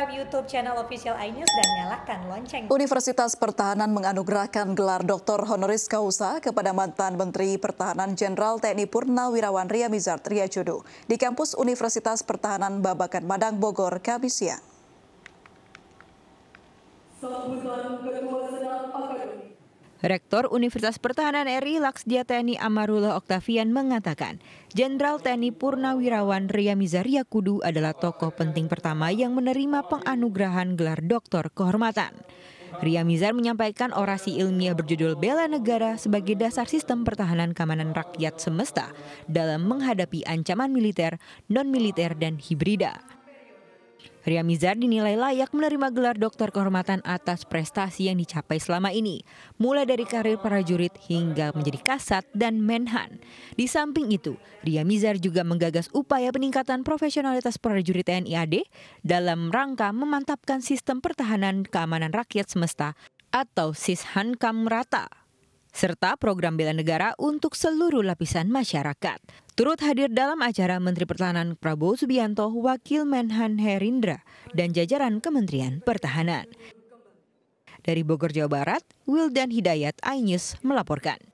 subscribe YouTube channel official iNews dan nyalakan lonceng. Universitas Pertahanan menganugerahkan gelar Dr. Honoris Causa kepada mantan Menteri Pertahanan Jenderal TNI Purnawirawan Ria Mizar Triajudu di kampus Universitas Pertahanan Babakan Madang Bogor, Kamis siang. Sambutan Ketua Senat Rektor Universitas Pertahanan RI Laksdia TNI Amarullah Oktavian mengatakan, Jenderal TNI Purnawirawan Ria Mizaria Kudu adalah tokoh penting pertama yang menerima penganugerahan gelar Doktor Kehormatan. Ria Mizar menyampaikan orasi ilmiah berjudul Bela Negara sebagai dasar sistem pertahanan keamanan rakyat semesta dalam menghadapi ancaman militer, non-militer, dan hibrida. Ria Mizar dinilai layak menerima gelar doktor kehormatan atas prestasi yang dicapai selama ini, mulai dari karir prajurit hingga menjadi kasat dan menhan. Di samping itu, Ria Mizar juga menggagas upaya peningkatan profesionalitas prajurit TNI AD dalam rangka memantapkan sistem pertahanan keamanan rakyat semesta atau Sishankam Rata serta program bela negara untuk seluruh lapisan masyarakat. Turut hadir dalam acara Menteri Pertahanan Prabowo Subianto, Wakil Menhan Herindra, dan jajaran Kementerian Pertahanan. Dari Bogor, Jawa Barat, Wildan Hidayat, iNews melaporkan.